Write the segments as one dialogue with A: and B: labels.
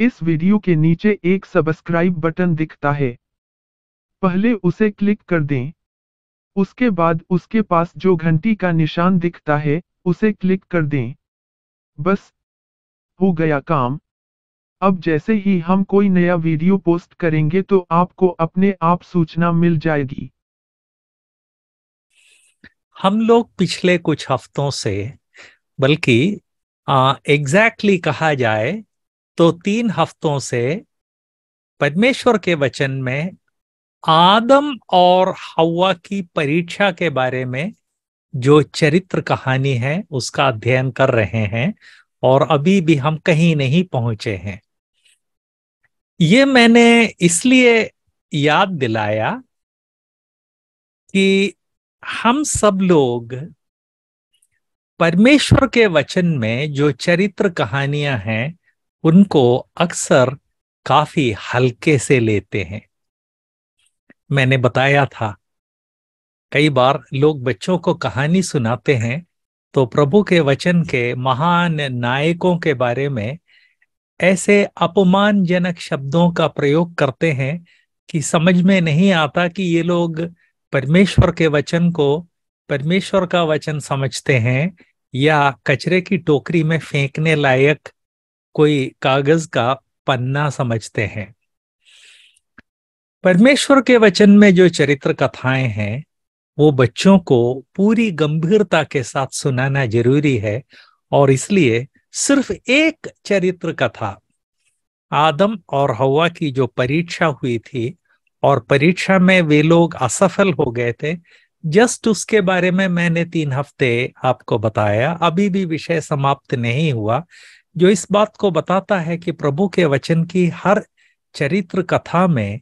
A: इस वीडियो के नीचे एक सब्सक्राइब बटन दिखता है पहले उसे क्लिक कर दें उसके बाद उसके पास जो घंटी का निशान दिखता है उसे क्लिक कर दें बस हो गया काम अब जैसे ही हम कोई नया वीडियो पोस्ट करेंगे तो आपको अपने आप सूचना मिल जाएगी हम लोग पिछले कुछ हफ्तों से बल्कि एग्जैक्टली exactly कहा जाए तो तीन हफ्तों से परमेश्वर के वचन में आदम और हवा की परीक्षा के बारे में जो चरित्र कहानी है उसका अध्ययन कर रहे हैं और अभी भी हम कहीं नहीं पहुंचे हैं ये मैंने इसलिए याद दिलाया कि हम सब लोग परमेश्वर के वचन में जो चरित्र कहानियां हैं उनको अक्सर काफी हल्के से लेते हैं मैंने बताया था कई बार लोग बच्चों को कहानी सुनाते हैं तो प्रभु के वचन के महान नायकों के बारे में ऐसे अपमानजनक शब्दों का प्रयोग करते हैं कि समझ में नहीं आता कि ये लोग परमेश्वर के वचन को परमेश्वर का वचन समझते हैं या कचरे की टोकरी में फेंकने लायक कोई कागज का पन्ना समझते हैं परमेश्वर के वचन में जो चरित्र कथाएं हैं वो बच्चों को पूरी गंभीरता के साथ सुनाना जरूरी है और इसलिए सिर्फ एक चरित्र कथा आदम और हवा की जो परीक्षा हुई थी और परीक्षा में वे लोग असफल हो गए थे जस्ट उसके बारे में मैंने तीन हफ्ते आपको बताया अभी भी विषय समाप्त नहीं हुआ जो इस बात को बताता है कि प्रभु के वचन की हर चरित्र कथा में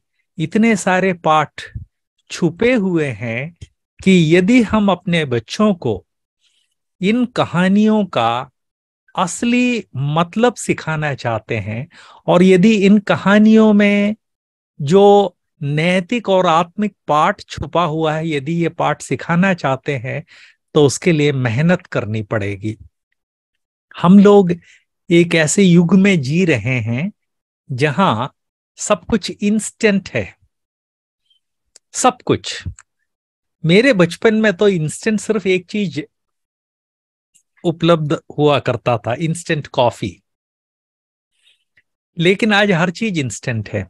A: इतने सारे पाठ छुपे हुए हैं कि यदि हम अपने बच्चों को इन कहानियों का असली मतलब सिखाना चाहते हैं और यदि इन कहानियों में जो नैतिक और आत्मिक पाठ छुपा हुआ है यदि ये पाठ सिखाना चाहते हैं तो उसके लिए मेहनत करनी पड़ेगी हम लोग एक ऐसे युग में जी रहे हैं जहां सब कुछ इंस्टेंट है सब कुछ मेरे बचपन में तो इंस्टेंट सिर्फ एक चीज उपलब्ध हुआ करता था इंस्टेंट कॉफी लेकिन आज हर चीज इंस्टेंट है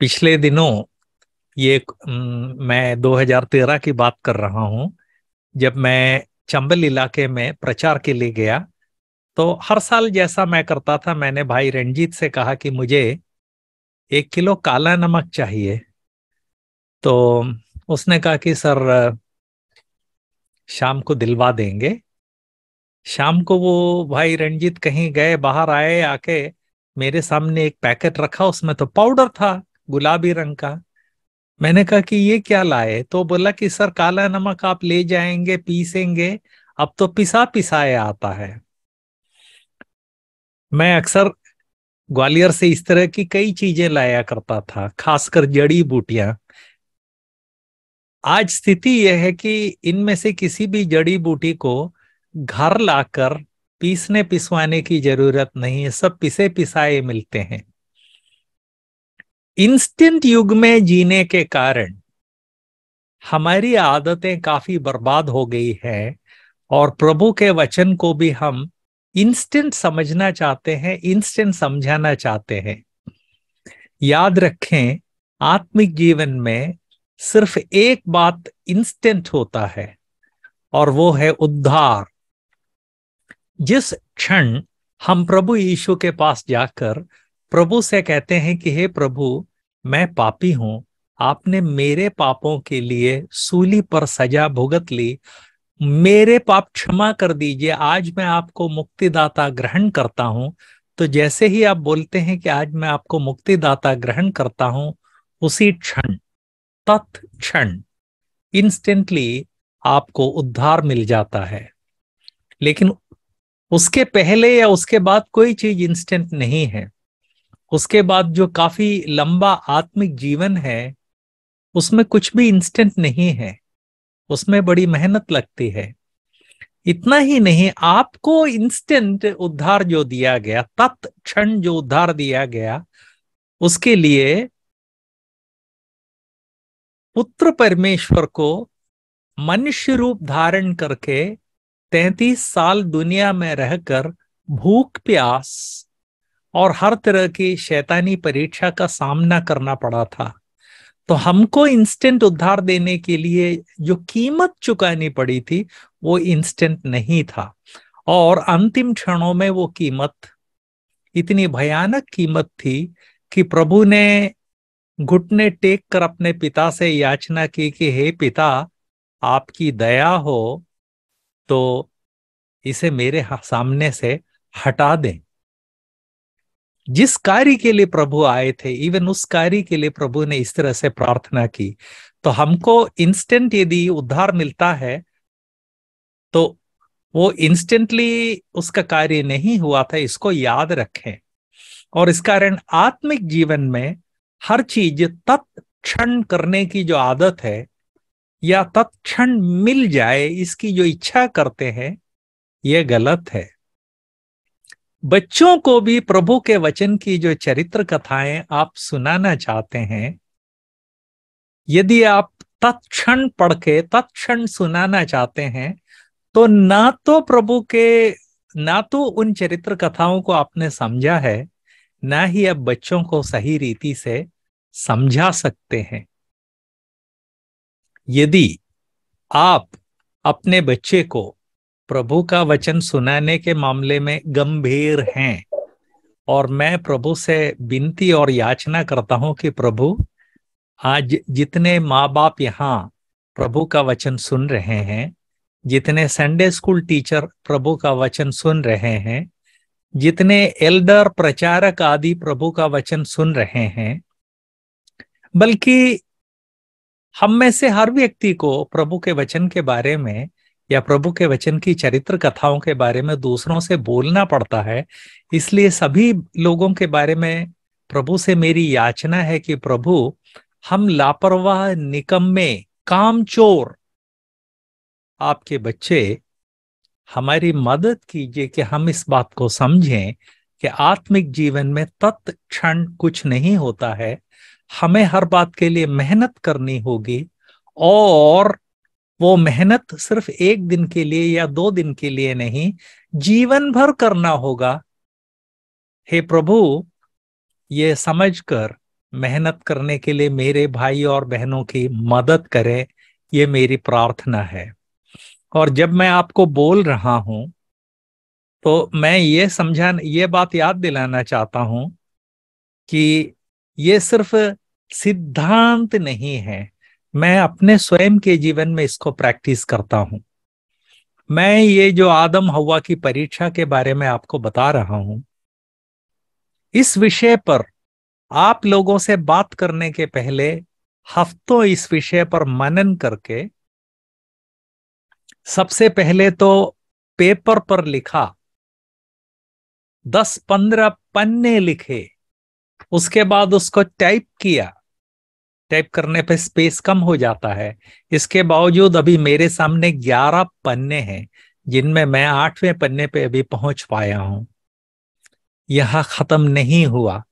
A: पिछले दिनों ये मैं 2013 की बात कर रहा हूं जब मैं चंबल इलाके में प्रचार के लिए गया तो हर साल जैसा मैं करता था मैंने भाई रणजीत से कहा कि मुझे एक किलो काला नमक चाहिए तो उसने कहा कि सर शाम को दिलवा देंगे शाम को वो भाई रणजीत कहीं गए बाहर आए आके मेरे सामने एक पैकेट रखा उसमें तो पाउडर था गुलाबी रंग का मैंने कहा कि ये क्या लाए तो बोला कि सर काला नमक आप ले जाएंगे पीसेंगे अब तो पिसा पिसाया आता है मैं अक्सर ग्वालियर से इस तरह की कई चीजें लाया करता था खासकर जड़ी बूटियां आज स्थिति यह है कि इनमें से किसी भी जड़ी बूटी को घर लाकर पीसने पिसवाने की जरूरत नहीं है सब पिसे पिसाए मिलते हैं इंस्टेंट युग में जीने के कारण हमारी आदतें काफी बर्बाद हो गई है और प्रभु के वचन को भी हम इंस्टेंट समझना चाहते हैं इंस्टेंट समझाना चाहते हैं याद रखें आत्मिक जीवन में सिर्फ एक बात इंस्टेंट होता है और वो है उद्धार जिस क्षण हम प्रभु यीशु के पास जाकर प्रभु से कहते हैं कि हे प्रभु मैं पापी हूं आपने मेरे पापों के लिए सूली पर सजा भुगत ली मेरे पाप क्षमा कर दीजिए आज मैं आपको मुक्तिदाता ग्रहण करता हूँ तो जैसे ही आप बोलते हैं कि आज मैं आपको मुक्तिदाता ग्रहण करता हूँ उसी क्षण तत् क्षण इंस्टेंटली आपको उद्धार मिल जाता है लेकिन उसके पहले या उसके बाद कोई चीज इंस्टेंट नहीं है उसके बाद जो काफी लंबा आत्मिक जीवन है उसमें कुछ भी इंस्टेंट नहीं है उसमें बड़ी मेहनत लगती है इतना ही नहीं आपको इंस्टेंट उद्धार जो दिया गया तत्क्षण जो उद्धार दिया गया उसके लिए पुत्र परमेश्वर को मनुष्य रूप धारण करके तैतीस साल दुनिया में रहकर भूख प्यास और हर तरह की शैतानी परीक्षा का सामना करना पड़ा था तो हमको इंस्टेंट उद्धार देने के लिए जो कीमत चुकानी पड़ी थी वो इंस्टेंट नहीं था और अंतिम क्षणों में वो कीमत इतनी भयानक कीमत थी कि प्रभु ने घुटने टेक कर अपने पिता से याचना की कि हे पिता आपकी दया हो तो इसे मेरे सामने से हटा दें जिस कार्य के लिए प्रभु आए थे इवन उस कार्य के लिए प्रभु ने इस तरह से प्रार्थना की तो हमको इंस्टेंट यदि उद्धार मिलता है तो वो इंस्टेंटली उसका कार्य नहीं हुआ था इसको याद रखें और इस कारण आत्मिक जीवन में हर चीज तत्क्षण करने की जो आदत है या तत्क्षण मिल जाए इसकी जो इच्छा करते हैं यह गलत है बच्चों को भी प्रभु के वचन की जो चरित्र कथाएं आप सुनाना चाहते हैं यदि आप तत्क्षण पढ़ के तत्क्षण सुनाना चाहते हैं तो ना तो प्रभु के ना तो उन चरित्र कथाओं को आपने समझा है ना ही आप बच्चों को सही रीति से समझा सकते हैं यदि आप अपने बच्चे को प्रभु का वचन सुनाने के मामले में गंभीर हैं और मैं प्रभु से विनती और याचना करता हूं कि प्रभु आज जितने माँ बाप यहाँ प्रभु का वचन सुन रहे हैं जितने संडे स्कूल टीचर प्रभु का वचन सुन रहे हैं जितने एल्डर प्रचारक आदि प्रभु का वचन सुन रहे हैं बल्कि हम में से हर व्यक्ति को प्रभु के वचन के बारे में या प्रभु के वचन की चरित्र कथाओं के बारे में दूसरों से बोलना पड़ता है इसलिए सभी लोगों के बारे में प्रभु से मेरी याचना है कि प्रभु हम लापरवाह निकम्मे कामचोर आपके बच्चे हमारी मदद कीजिए कि हम इस बात को समझें कि आत्मिक जीवन में तत् क्षण कुछ नहीं होता है हमें हर बात के लिए मेहनत करनी होगी और वो मेहनत सिर्फ एक दिन के लिए या दो दिन के लिए नहीं जीवन भर करना होगा हे प्रभु ये समझकर मेहनत करने के लिए मेरे भाई और बहनों की मदद करें ये मेरी प्रार्थना है और जब मैं आपको बोल रहा हूं तो मैं ये समझा ये बात याद दिलाना चाहता हूं कि ये सिर्फ सिद्धांत नहीं है मैं अपने स्वयं के जीवन में इसको प्रैक्टिस करता हूं मैं ये जो आदम हवा की परीक्षा के बारे में आपको बता रहा हूं इस विषय पर आप लोगों से बात करने के पहले हफ्तों इस विषय पर मनन करके सबसे पहले तो पेपर पर लिखा दस पंद्रह पन्ने लिखे उसके बाद उसको टाइप किया टाइप करने पे स्पेस कम हो जाता है इसके बावजूद अभी मेरे सामने ग्यारह पन्ने हैं जिनमें मैं आठवें पन्ने पे अभी पहुंच पाया हूं यह खत्म नहीं हुआ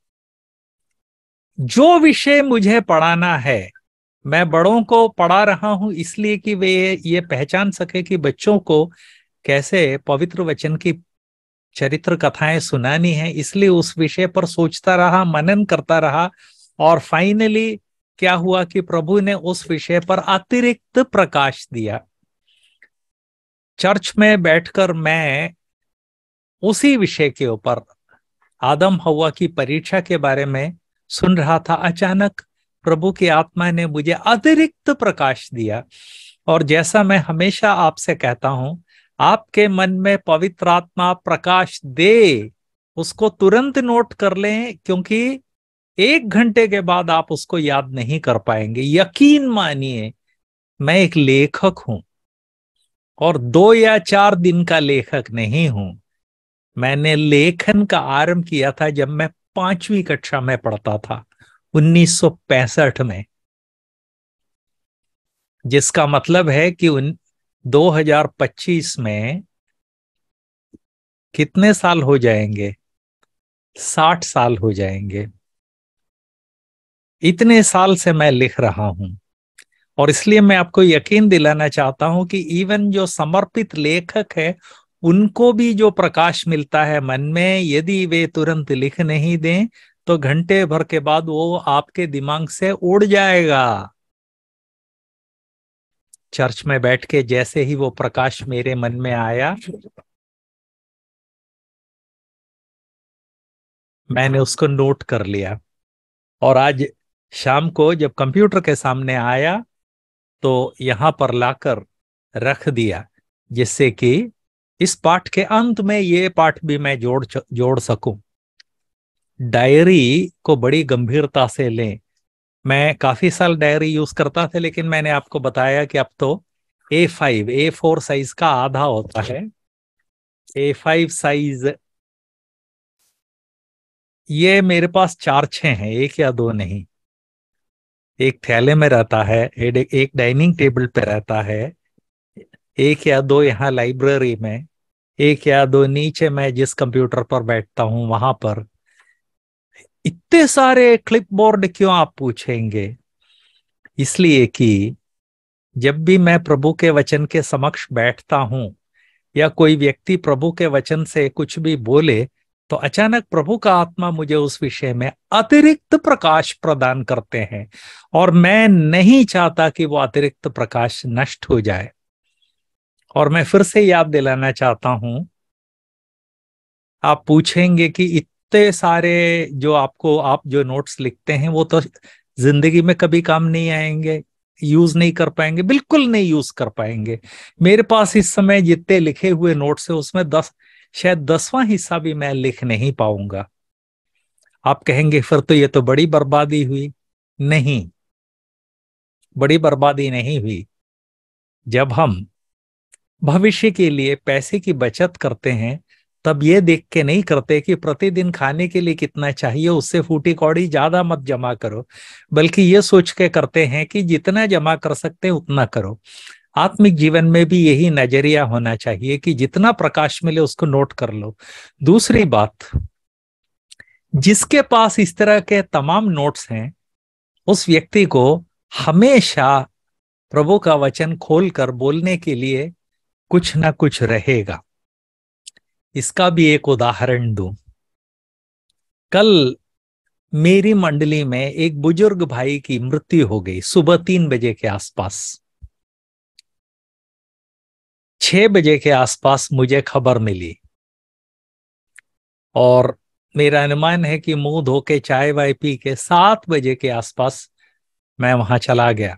A: जो विषय मुझे पढ़ाना है मैं बड़ों को पढ़ा रहा हूं इसलिए कि वे ये पहचान सके कि बच्चों को कैसे पवित्र वचन की चरित्र कथाएं सुनानी है इसलिए उस विषय पर सोचता रहा मनन करता रहा और फाइनली क्या हुआ कि प्रभु ने उस विषय पर अतिरिक्त प्रकाश दिया चर्च में बैठकर मैं उसी विषय के ऊपर आदम हवा की परीक्षा के बारे में सुन रहा था अचानक प्रभु की आत्मा ने मुझे अतिरिक्त प्रकाश दिया और जैसा मैं हमेशा आपसे कहता हूं आपके मन में पवित्र आत्मा प्रकाश दे उसको तुरंत नोट कर लें क्योंकि एक घंटे के बाद आप उसको याद नहीं कर पाएंगे यकीन मानिए मैं एक लेखक हूं और दो या चार दिन का लेखक नहीं हूं मैंने लेखन का आरंभ किया था जब मैं पांचवी कक्षा में पढ़ता था 1965 में जिसका मतलब है कि उन 2025 में कितने साल हो जाएंगे 60 साल हो जाएंगे इतने साल से मैं लिख रहा हूं और इसलिए मैं आपको यकीन दिलाना चाहता हूं कि इवन जो समर्पित लेखक है उनको भी जो प्रकाश मिलता है मन में यदि वे तुरंत लिख नहीं दें तो घंटे भर के बाद वो आपके दिमाग से उड़ जाएगा चर्च में बैठ के जैसे ही वो प्रकाश मेरे मन में आया मैंने उसको नोट कर लिया और आज शाम को जब कंप्यूटर के सामने आया तो यहां पर लाकर रख दिया जिससे कि इस पाठ के अंत में ये पाठ भी मैं जोड़ जोड़ सकूं डायरी को बड़ी गंभीरता से लें मैं काफी साल डायरी यूज करता था लेकिन मैंने आपको बताया कि अब तो A five A four size का आधा होता है ए फाइव साइज ये मेरे पास चार छे हैं एक या दो नहीं एक थैले में रहता है एक डाइनिंग टेबल पे रहता है एक या दो यहाँ लाइब्रेरी में एक या दो नीचे मैं जिस कंप्यूटर पर बैठता हूं वहां पर इतने सारे क्लिप बोर्ड क्यों आप पूछेंगे इसलिए कि जब भी मैं प्रभु के वचन के समक्ष बैठता हूं या कोई व्यक्ति प्रभु के वचन से कुछ भी बोले तो अचानक प्रभु का आत्मा मुझे उस विषय में अतिरिक्त प्रकाश प्रदान करते हैं और मैं नहीं चाहता कि वो अतिरिक्त प्रकाश नष्ट हो जाए और मैं फिर से याद दिलाना चाहता हूं आप पूछेंगे कि इतने सारे जो आपको आप जो नोट्स लिखते हैं वो तो जिंदगी में कभी काम नहीं आएंगे यूज नहीं कर पाएंगे बिल्कुल नहीं यूज कर पाएंगे मेरे पास इस समय जितने लिखे हुए नोट्स है उसमें दस शायद दसवां हिस्सा भी मैं लिख नहीं पाऊंगा आप कहेंगे फिर तो ये तो बड़ी बर्बादी हुई नहीं बड़ी बर्बादी नहीं हुई जब हम भविष्य के लिए पैसे की बचत करते हैं तब ये देख के नहीं करते कि प्रतिदिन खाने के लिए कितना चाहिए उससे फूटी कौड़ी ज्यादा मत जमा करो बल्कि ये सोच के करते हैं कि जितना जमा कर सकते उतना करो आत्मिक जीवन में भी यही नजरिया होना चाहिए कि जितना प्रकाश मिले उसको नोट कर लो दूसरी बात जिसके पास इस तरह के तमाम नोट्स हैं उस व्यक्ति को हमेशा प्रभु का वचन खोलकर बोलने के लिए कुछ ना कुछ रहेगा इसका भी एक उदाहरण दू कल मेरी मंडली में एक बुजुर्ग भाई की मृत्यु हो गई सुबह तीन बजे के आसपास छह बजे के आसपास मुझे खबर मिली और मेरा अनुमान है कि मुंह धो के चाय वाय पी के सात बजे के आसपास मैं वहां चला गया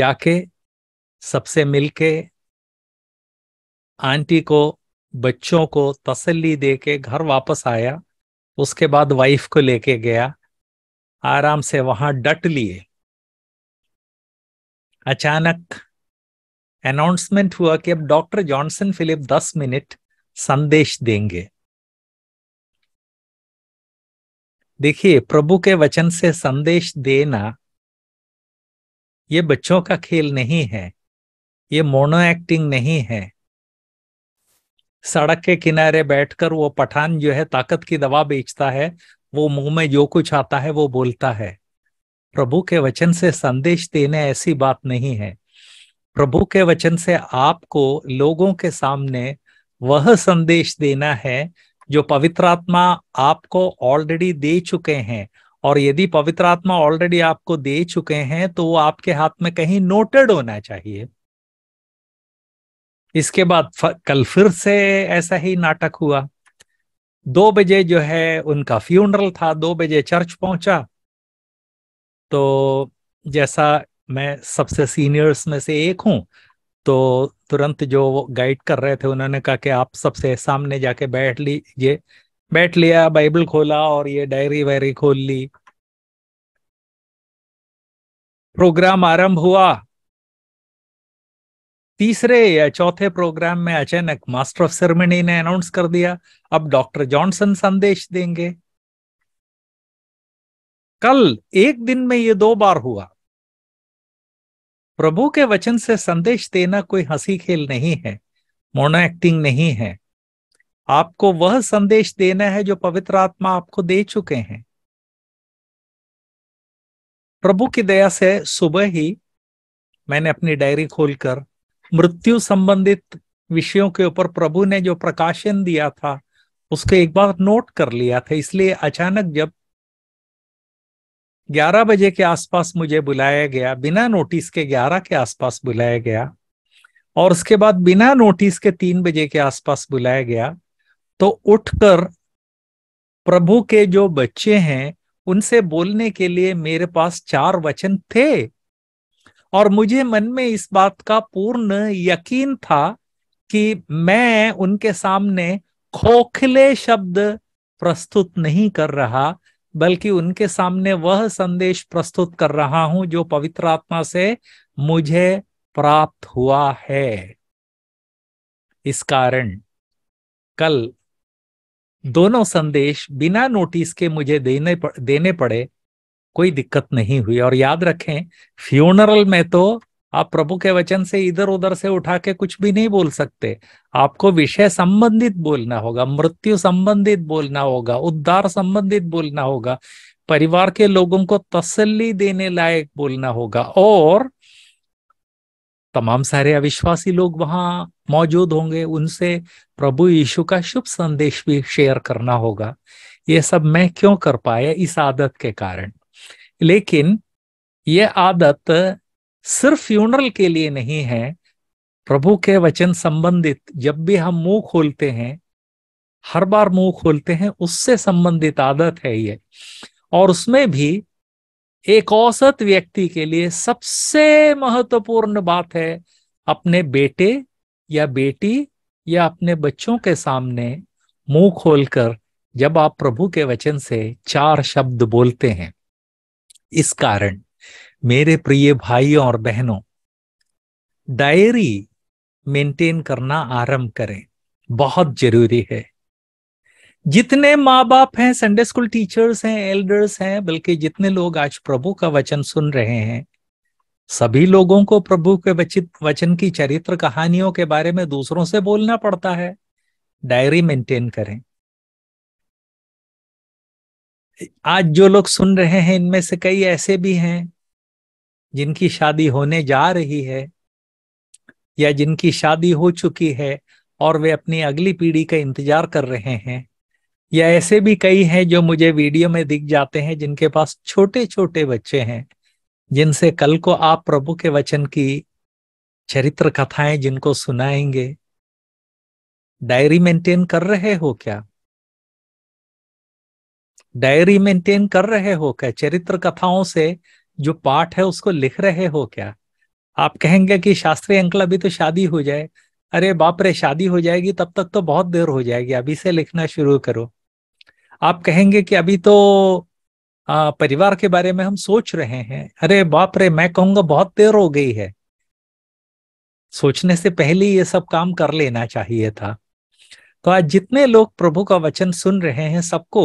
A: जाके सबसे मिलके आंटी को बच्चों को तसल्ली दे के घर वापस आया उसके बाद वाइफ को लेके गया आराम से वहां डट लिए अचानक अनाउंसमेंट हुआ कि अब डॉक्टर जॉनसन फिलिप दस मिनट संदेश देंगे देखिए प्रभु के वचन से संदेश देना ये बच्चों का खेल नहीं है ये मोनो एक्टिंग नहीं है सड़क के किनारे बैठकर वो पठान जो है ताकत की दवा बेचता है वो मुंह में जो कुछ आता है वो बोलता है प्रभु के वचन से संदेश देने ऐसी बात नहीं है प्रभु के वचन से आपको लोगों के सामने वह संदेश देना है जो पवित्र आत्मा आपको ऑलरेडी दे चुके हैं और यदि पवित्र आत्मा ऑलरेडी आपको दे चुके हैं तो वो आपके हाथ में कहीं नोटेड होना चाहिए इसके बाद कल फिर से ऐसा ही नाटक हुआ दो बजे जो है उनका फ्यूनरल था दो बजे चर्च पहुंचा तो जैसा मैं सबसे सीनियर्स में से एक हूँ तो तुरंत जो गाइड कर रहे थे उन्होंने कहा कि आप सबसे सामने जाके बैठ लीजिए बैठ लिया बाइबल खोला और ये डायरी वायरी खोल ली प्रोग्राम आरंभ हुआ तीसरे या चौथे प्रोग्राम में अचानक मास्टर ऑफ सेरेमनी ने अनाउंस कर दिया अब डॉक्टर जॉनसन संदेश देंगे कल एक दिन में ये दो बार हुआ प्रभु के वचन से संदेश देना कोई हंसी खेल नहीं है मोनो एक्टिंग नहीं है आपको वह संदेश देना है जो पवित्र आत्मा आपको दे चुके हैं प्रभु की दया से सुबह ही मैंने अपनी डायरी खोलकर मृत्यु संबंधित विषयों के ऊपर प्रभु ने जो प्रकाशन दिया था उसको एक बार नोट कर लिया था इसलिए अचानक जब 11 बजे के आसपास मुझे बुलाया गया बिना नोटिस के 11 के आसपास बुलाया गया और उसके बाद बिना नोटिस के तीन बजे के आसपास बुलाया गया तो उठकर प्रभु के जो बच्चे हैं उनसे बोलने के लिए मेरे पास चार वचन थे और मुझे मन में इस बात का पूर्ण यकीन था कि मैं उनके सामने खोखले शब्द प्रस्तुत नहीं कर रहा बल्कि उनके सामने वह संदेश प्रस्तुत कर रहा हूं जो पवित्र आत्मा से मुझे प्राप्त हुआ है इस कारण कल दोनों संदेश बिना नोटिस के मुझे देने देने पड़े कोई दिक्कत नहीं हुई और याद रखें फ्यूनरल में तो आप प्रभु के वचन से इधर उधर से उठा के कुछ भी नहीं बोल सकते आपको विषय संबंधित बोलना होगा मृत्यु संबंधित बोलना होगा उद्धार संबंधित बोलना होगा परिवार के लोगों को तसल्ली देने लायक बोलना होगा और तमाम सारे अविश्वासी लोग वहां मौजूद होंगे उनसे प्रभु यीशु का शुभ संदेश भी शेयर करना होगा ये सब मैं क्यों कर पाया इस आदत के कारण लेकिन ये आदत सिर्फ फ्यूनरल के लिए नहीं है प्रभु के वचन संबंधित जब भी हम मुंह खोलते हैं हर बार मुंह खोलते हैं उससे संबंधित आदत है ये और उसमें भी एक औसत व्यक्ति के लिए सबसे महत्वपूर्ण बात है अपने बेटे या बेटी या अपने बच्चों के सामने मुंह खोलकर जब आप प्रभु के वचन से चार शब्द बोलते हैं इस कारण मेरे प्रिय भाई और बहनों डायरी मेंटेन करना आरंभ करें बहुत जरूरी है जितने माँ बाप हैं संडे स्कूल टीचर्स हैं एल्डर्स हैं बल्कि जितने लोग आज प्रभु का वचन सुन रहे हैं सभी लोगों को प्रभु के वचित वचन की चरित्र कहानियों के बारे में दूसरों से बोलना पड़ता है डायरी मेंटेन करें आज जो लोग सुन रहे हैं इनमें से कई ऐसे भी हैं जिनकी शादी होने जा रही है या जिनकी शादी हो चुकी है और वे अपनी अगली पीढ़ी का इंतजार कर रहे हैं या ऐसे भी कई हैं जो मुझे वीडियो में दिख जाते हैं जिनके पास छोटे छोटे बच्चे हैं जिनसे कल को आप प्रभु के वचन की चरित्र कथाएं जिनको सुनाएंगे डायरी मेंटेन कर रहे हो क्या डायरी मेंटेन कर रहे हो क्या चरित्र कथाओं से जो पाठ है उसको लिख रहे हो क्या आप कहेंगे कि शास्त्री अंकल अभी तो शादी हो जाए अरे बाप रे शादी हो जाएगी तब तक तो बहुत देर हो जाएगी अभी से लिखना शुरू करो आप कहेंगे कि अभी तो आ, परिवार के बारे में हम सोच रहे हैं अरे बाप रे मैं कहूंगा बहुत देर हो गई है सोचने से पहले ये सब काम कर लेना चाहिए था तो आज जितने लोग प्रभु का वचन सुन रहे हैं सबको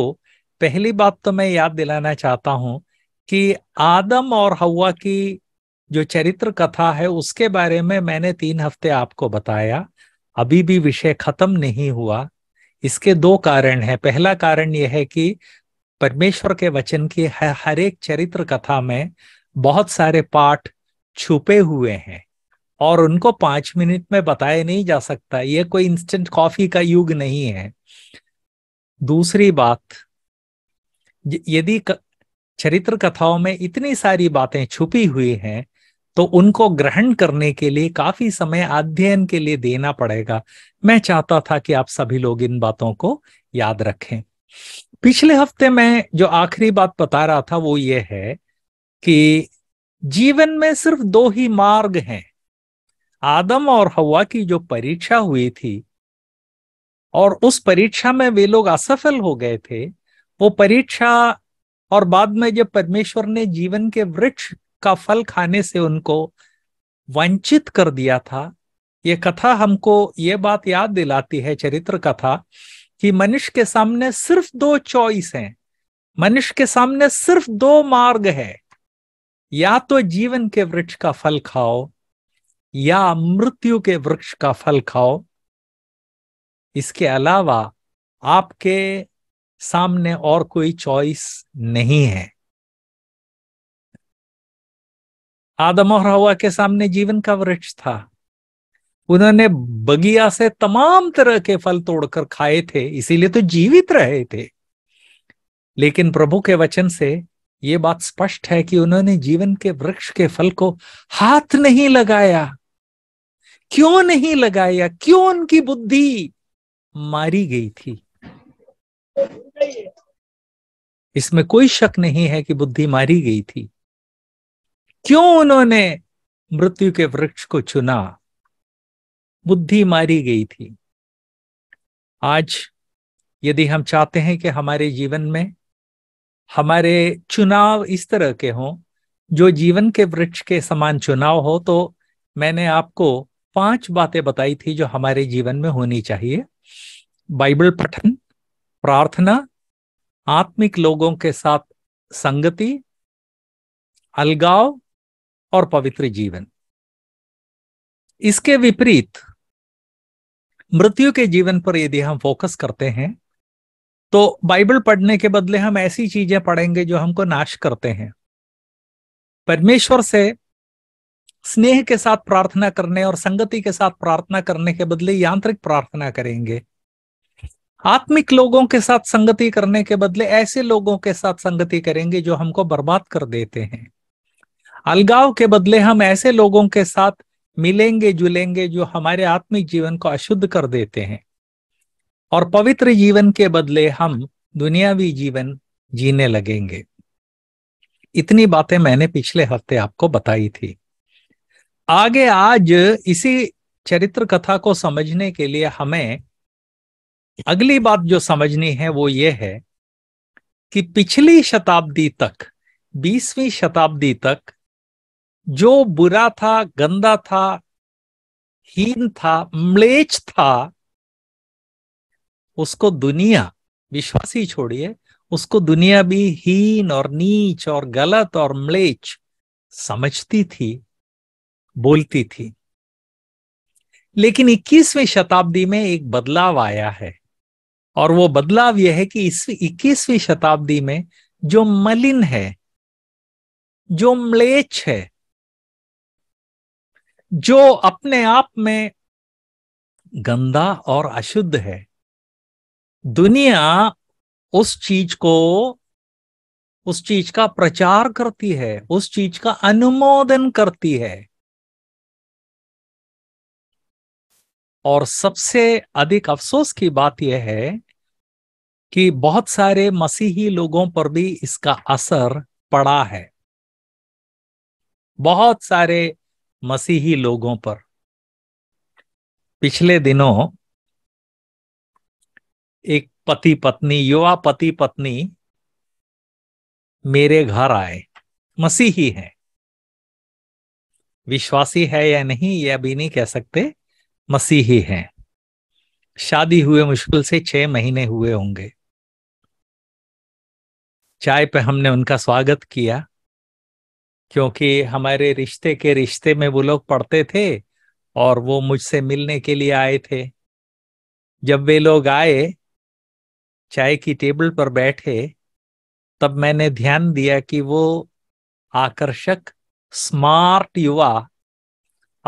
A: पहली बात तो मैं याद दिलाना चाहता हूं कि आदम और हवा की जो चरित्र कथा है उसके बारे में मैंने तीन हफ्ते आपको बताया अभी भी विषय खत्म नहीं हुआ इसके दो कारण हैं पहला कारण यह है कि परमेश्वर के वचन की हर एक चरित्र कथा में बहुत सारे पाठ छुपे हुए हैं और उनको पांच मिनट में बताया नहीं जा सकता यह कोई इंस्टेंट कॉफी का युग नहीं है दूसरी बात यदि चरित्र कथाओं में इतनी सारी बातें छुपी हुई हैं तो उनको ग्रहण करने के लिए काफी समय अध्ययन के लिए देना पड़ेगा मैं चाहता था कि आप सभी लोग इन बातों को याद रखें पिछले हफ्ते मैं जो आखिरी बात बता रहा था वो ये है कि जीवन में सिर्फ दो ही मार्ग हैं आदम और हवा की जो परीक्षा हुई थी और उस परीक्षा में वे लोग असफल हो गए थे वो परीक्षा और बाद में जब परमेश्वर ने जीवन के वृक्ष का फल खाने से उनको वंचित कर दिया था ये कथा हमको ये बात याद दिलाती है चरित्र कथा कि मनुष्य के सामने सिर्फ दो चॉइस हैं मनुष्य के सामने सिर्फ दो मार्ग है या तो जीवन के वृक्ष का फल खाओ या मृत्यु के वृक्ष का फल खाओ इसके अलावा आपके सामने और कोई चॉइस नहीं है आदम और हवा के सामने जीवन का वृक्ष था उन्होंने बगिया से तमाम तरह के फल तोड़कर खाए थे इसीलिए तो जीवित रहे थे लेकिन प्रभु के वचन से ये बात स्पष्ट है कि उन्होंने जीवन के वृक्ष के फल को हाथ नहीं लगाया क्यों नहीं लगाया क्यों उनकी बुद्धि मारी गई थी इसमें कोई शक नहीं है कि बुद्धि मारी गई थी क्यों उन्होंने मृत्यु के वृक्ष को चुना बुद्धि मारी गई थी आज यदि हम चाहते हैं कि हमारे जीवन में हमारे चुनाव इस तरह के हों जो जीवन के वृक्ष के समान चुनाव हो तो मैंने आपको पांच बातें बताई थी जो हमारे जीवन में होनी चाहिए बाइबल पठन प्रार्थना आत्मिक लोगों के साथ संगति अलगाव और पवित्र जीवन इसके विपरीत मृत्यु के जीवन पर यदि हम फोकस करते हैं तो बाइबल पढ़ने के बदले हम ऐसी चीजें पढ़ेंगे जो हमको नाश करते हैं परमेश्वर से स्नेह के साथ प्रार्थना करने और संगति के साथ प्रार्थना करने के बदले यांत्रिक प्रार्थना करेंगे आत्मिक लोगों के साथ संगति करने के बदले ऐसे लोगों के साथ संगति करेंगे जो हमको बर्बाद कर देते हैं अलगाव के बदले हम ऐसे लोगों के साथ मिलेंगे जुलेंगे जो हमारे आत्मिक जीवन को अशुद्ध कर देते हैं और पवित्र जीवन के बदले हम दुनियावी जीवन जीने लगेंगे इतनी बातें मैंने पिछले हफ्ते आपको बताई थी आगे आज इसी चरित्र कथा को समझने के लिए हमें अगली बात जो समझनी है वो ये है कि पिछली शताब्दी तक बीसवीं शताब्दी तक जो बुरा था गंदा था हीन था म्लेच था उसको दुनिया विश्वास ही छोड़िए उसको दुनिया भी हीन और नीच और गलत और म्लेच समझती थी बोलती थी लेकिन 21वीं शताब्दी में एक बदलाव आया है और वो बदलाव यह है कि इस इक्कीसवीं शताब्दी में जो मलिन है जो मलेच है जो अपने आप में गंदा और अशुद्ध है दुनिया उस चीज को उस चीज का प्रचार करती है उस चीज का अनुमोदन करती है और सबसे अधिक अफसोस की बात यह है कि बहुत सारे मसीही लोगों पर भी इसका असर पड़ा है बहुत सारे मसीही लोगों पर पिछले दिनों एक पति पत्नी युवा पति पत्नी मेरे घर आए मसीही है विश्वासी है या नहीं ये अभी नहीं कह सकते मसीही हैं शादी हुए मुश्किल से छह महीने हुए होंगे चाय पे हमने उनका स्वागत किया क्योंकि हमारे रिश्ते के रिश्ते में वो लोग पढ़ते थे और वो मुझसे मिलने के लिए आए थे जब वे लोग आए चाय की टेबल पर बैठे तब मैंने ध्यान दिया कि वो आकर्षक स्मार्ट युवा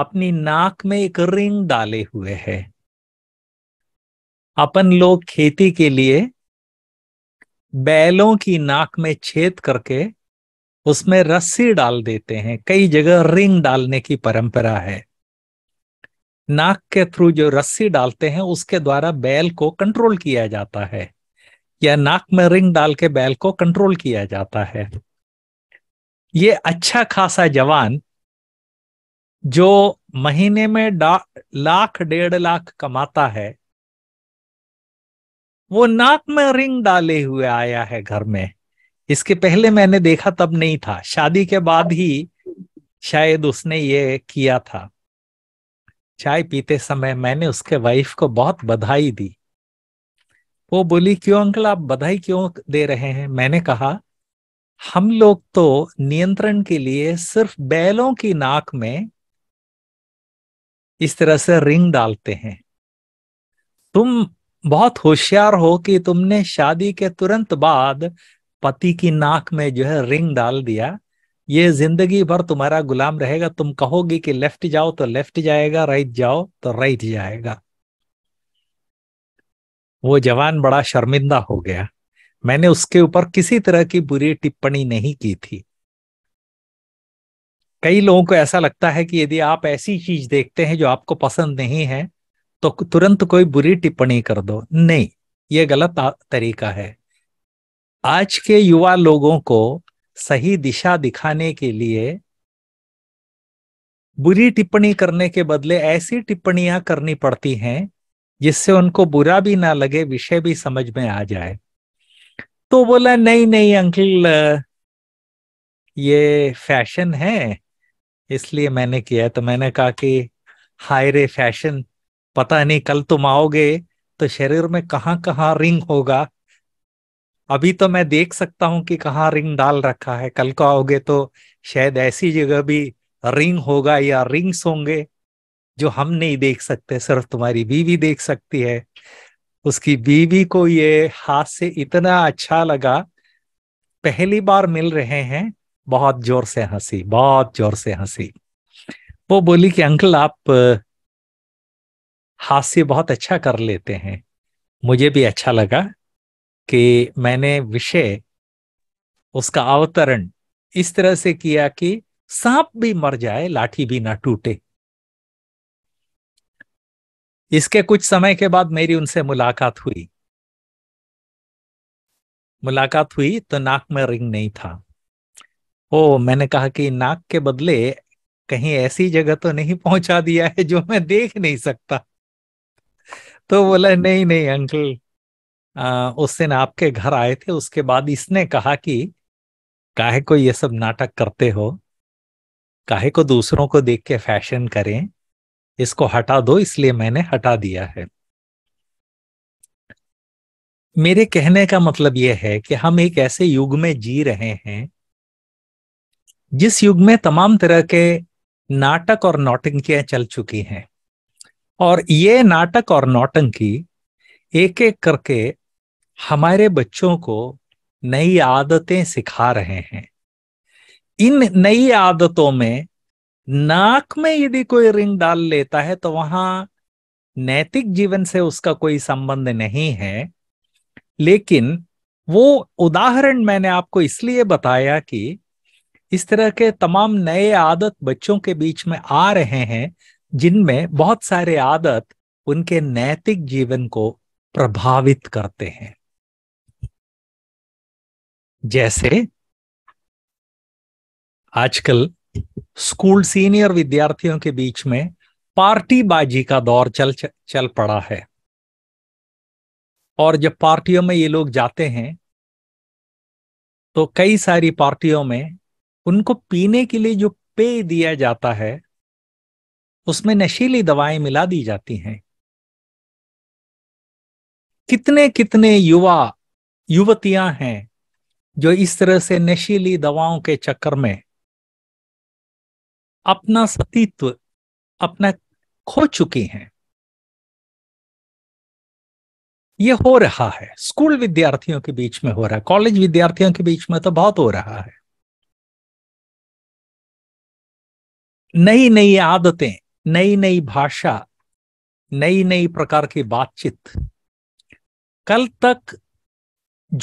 A: अपनी नाक में एक रिंग डाले हुए है अपन लोग खेती के लिए बैलों की नाक में छेद करके उसमें रस्सी डाल देते हैं कई जगह रिंग डालने की परंपरा है नाक के थ्रू जो रस्सी डालते हैं उसके द्वारा बैल को कंट्रोल किया जाता है या नाक में रिंग डाल के बैल को कंट्रोल किया जाता है ये अच्छा खासा जवान जो महीने में लाख डेढ़ लाख कमाता है वो नाक में रिंग डाले हुए आया है घर में इसके पहले मैंने देखा तब नहीं था शादी के बाद ही शायद उसने ये किया था चाय पीते समय मैंने उसके वाइफ को बहुत बधाई दी वो बोली क्यों अंकल आप बधाई क्यों दे रहे हैं मैंने कहा हम लोग तो नियंत्रण के लिए सिर्फ बैलों की नाक में इस तरह से रिंग डालते हैं तुम बहुत होशियार हो कि तुमने शादी के तुरंत बाद पति की नाक में जो है रिंग डाल दिया ये जिंदगी भर तुम्हारा गुलाम रहेगा तुम कहोगे कि लेफ्ट जाओ तो लेफ्ट जाएगा राइट जाओ तो राइट जाएगा वो जवान बड़ा शर्मिंदा हो गया मैंने उसके ऊपर किसी तरह की बुरी टिप्पणी नहीं की थी कई लोगों को ऐसा लगता है कि यदि आप ऐसी चीज देखते हैं जो आपको पसंद नहीं है तो तुरंत कोई बुरी टिप्पणी कर दो नहीं ये गलत तरीका है आज के युवा लोगों को सही दिशा दिखाने के लिए बुरी टिप्पणी करने के बदले ऐसी टिप्पणियां करनी पड़ती हैं जिससे उनको बुरा भी ना लगे विषय भी समझ में आ जाए तो बोला नहीं नहीं अंकल ये फैशन है इसलिए मैंने किया तो मैंने कहा कि हायरे फैशन पता नहीं कल तुम आओगे तो शरीर में कहाँ कहाँ रिंग होगा अभी तो मैं देख सकता हूं कि कहाँ रिंग डाल रखा है कल को आओगे तो शायद ऐसी जगह भी रिंग होगा या रिंग्स होंगे जो हम नहीं देख सकते सिर्फ तुम्हारी बीवी देख सकती है उसकी बीवी को ये हाथ से इतना अच्छा लगा पहली बार मिल रहे हैं बहुत जोर से हंसी बहुत जोर से हंसी वो बोली कि अंकल आप हास्य बहुत अच्छा कर लेते हैं मुझे भी अच्छा लगा कि मैंने विषय उसका अवतरण इस तरह से किया कि सांप भी मर जाए लाठी भी ना टूटे इसके कुछ समय के बाद मेरी उनसे मुलाकात हुई मुलाकात हुई तो नाक में रिंग नहीं था ओ मैंने कहा कि नाक के बदले कहीं ऐसी जगह तो नहीं पहुंचा दिया है जो मैं देख नहीं सकता तो बोला नहीं नहीं अंकल आ, उस दिन आपके घर आए थे उसके बाद इसने कहा कि काहे को ये सब नाटक करते हो काहे को दूसरों को देख के फैशन करें इसको हटा दो इसलिए मैंने हटा दिया है मेरे कहने का मतलब यह है कि हम एक ऐसे युग में जी रहे हैं जिस युग में तमाम तरह के नाटक और नौटंकियां चल चुकी हैं और ये नाटक और नौटंकी एक एक करके हमारे बच्चों को नई आदतें सिखा रहे हैं इन नई आदतों में नाक में यदि कोई रिंग डाल लेता है तो वहां नैतिक जीवन से उसका कोई संबंध नहीं है लेकिन वो उदाहरण मैंने आपको इसलिए बताया कि इस तरह के तमाम नए आदत बच्चों के बीच में आ रहे हैं जिनमें बहुत सारे आदत उनके नैतिक जीवन को प्रभावित करते हैं जैसे आजकल स्कूल सीनियर विद्यार्थियों के बीच में पार्टीबाजी का दौर चल चल पड़ा है और जब पार्टियों में ये लोग जाते हैं तो कई सारी पार्टियों में उनको पीने के लिए जो पेय दिया जाता है उसमें नशीली दवाएं मिला दी जाती हैं कितने कितने युवा युवतियां हैं जो इस तरह से नशीली दवाओं के चक्कर में अपना सतीत्व अपना खो चुकी हैं ये हो रहा है स्कूल विद्यार्थियों के बीच में हो रहा है कॉलेज विद्यार्थियों के बीच में तो बहुत हो रहा है नई नई आदतें नई नई भाषा नई नई प्रकार की बातचीत कल तक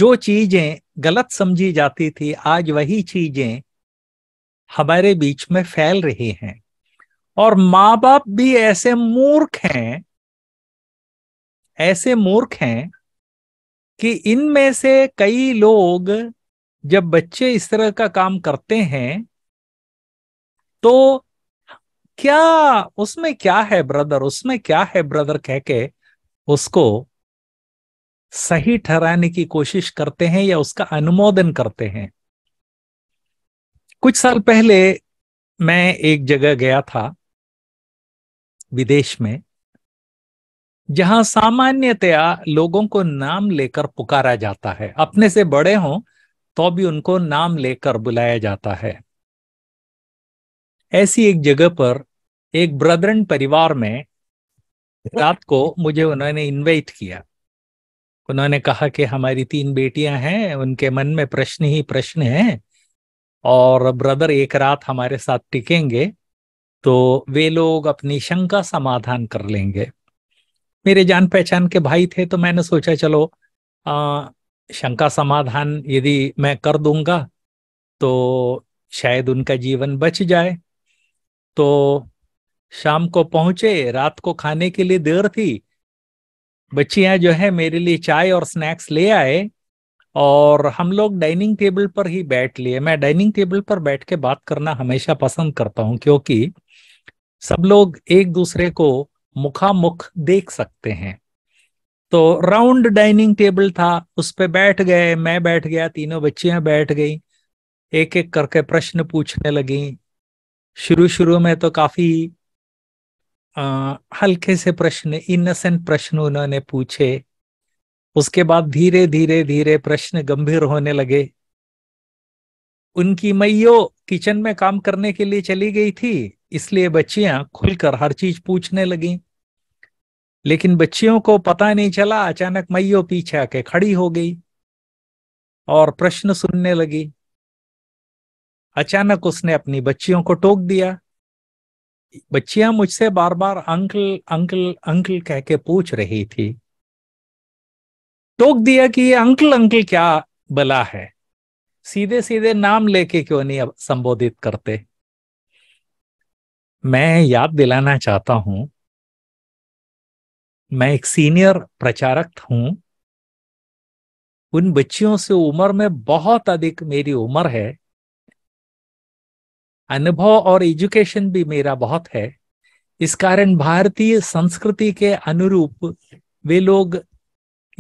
A: जो चीजें गलत समझी जाती थी आज वही चीजें हमारे बीच में फैल रही हैं और माँ बाप भी ऐसे मूर्ख हैं ऐसे मूर्ख हैं कि इनमें से कई लोग जब बच्चे इस तरह का काम करते हैं तो क्या उसमें क्या है ब्रदर उसमें क्या है ब्रदर कह के उसको सही ठहराने की कोशिश करते हैं या उसका अनुमोदन करते हैं कुछ साल पहले मैं एक जगह गया था विदेश में जहां सामान्यतया लोगों को नाम लेकर पुकारा जाता है अपने से बड़े हों तो भी उनको नाम लेकर बुलाया जाता है ऐसी एक जगह पर एक ब्रदरन परिवार में रात को मुझे उन्होंने इनवाइट किया उन्होंने कहा कि हमारी तीन बेटियां हैं उनके मन में प्रश्न ही प्रश्न है और ब्रदर एक रात हमारे साथ टिकेंगे तो वे लोग अपनी शंका समाधान कर लेंगे मेरे जान पहचान के भाई थे तो मैंने सोचा चलो आ, शंका समाधान यदि मैं कर दूंगा तो शायद उनका जीवन बच जाए तो शाम को पहुंचे रात को खाने के लिए देर थी बच्चियां जो है मेरे लिए चाय और स्नैक्स ले आए और हम लोग डाइनिंग टेबल पर ही बैठ लिए मैं डाइनिंग टेबल पर बैठ के बात करना हमेशा पसंद करता हूं क्योंकि सब लोग एक दूसरे को मुखामुख देख सकते हैं तो राउंड डाइनिंग टेबल था उस पर बैठ गए मैं बैठ गया तीनों बच्चियां बैठ गई एक एक करके प्रश्न पूछने लगी शुरू शुरू में तो काफी आ, हल्के से प्रश्न इनसेंट प्रश्न उन्होंने पूछे उसके बाद धीरे धीरे धीरे प्रश्न गंभीर होने लगे उनकी मैयो किचन में काम करने के लिए चली गई थी इसलिए बच्चियां खुलकर हर चीज पूछने लगी लेकिन बच्चियों को पता नहीं चला अचानक मैयो पीछे आके खड़ी हो गई और प्रश्न सुनने लगी अचानक उसने अपनी बच्चियों को टोक दिया बच्चियां मुझसे बार बार अंकल अंकल अंकल कह के पूछ रही थी टोक दिया कि ये अंकल अंकल क्या बला है सीधे सीधे नाम लेके क्यों नहीं संबोधित करते मैं याद दिलाना चाहता हूं मैं एक सीनियर प्रचारक हूं उन बच्चियों से उम्र में बहुत अधिक मेरी उम्र है अनुभव और एजुकेशन भी मेरा बहुत है इस कारण भारतीय संस्कृति के अनुरूप वे लोग